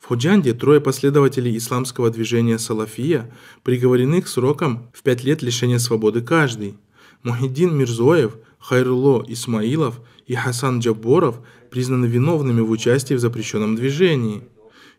В Худжанде трое последователей исламского движения Салафия приговорены к срокам в пять лет лишения свободы каждый. Мухиддин Мирзоев, Хайрло Исмаилов и Хасан Джаборов признаны виновными в участии в запрещенном движении.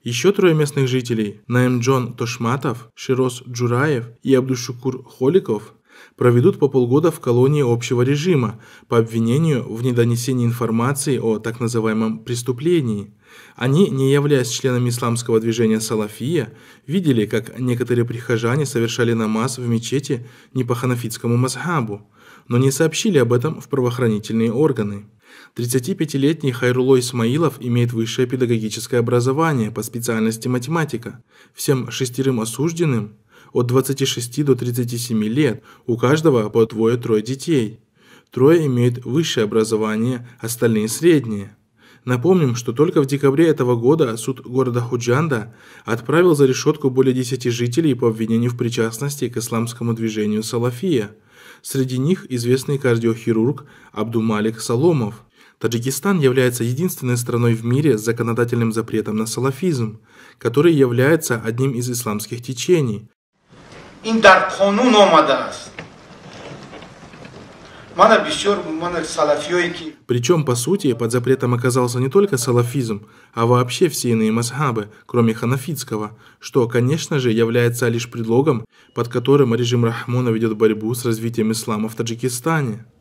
Еще трое местных жителей – Наим Джон Тошматов, Широс Джураев и Абдушукур Холиков проведут по полгода в колонии общего режима по обвинению в недонесении информации о так называемом преступлении. Они, не являясь членами исламского движения салафия, видели, как некоторые прихожане совершали намаз в мечети не по ханафитскому мазхабу, но не сообщили об этом в правоохранительные органы. 35-летний Хайруло Исмаилов имеет высшее педагогическое образование по специальности математика. Всем шестерым осужденным от 26 до 37 лет, у каждого по двое-трое детей. Трое имеют высшее образование, остальные – среднее. Напомним, что только в декабре этого года суд города Худжанда отправил за решетку более 10 жителей по обвинению в причастности к исламскому движению Салафия. Среди них известный кардиохирург Абдумалик Соломов – Таджикистан является единственной страной в мире с законодательным запретом на салафизм, который является одним из исламских течений, این در قانون آمده است Причем, по сути, под запретом оказался не только салафизм, а вообще все иные мазхабы, кроме ханафитского, что, конечно же, является лишь предлогом, под которым режим Рахмона ведет борьбу с развитием ислама в Таджикистане.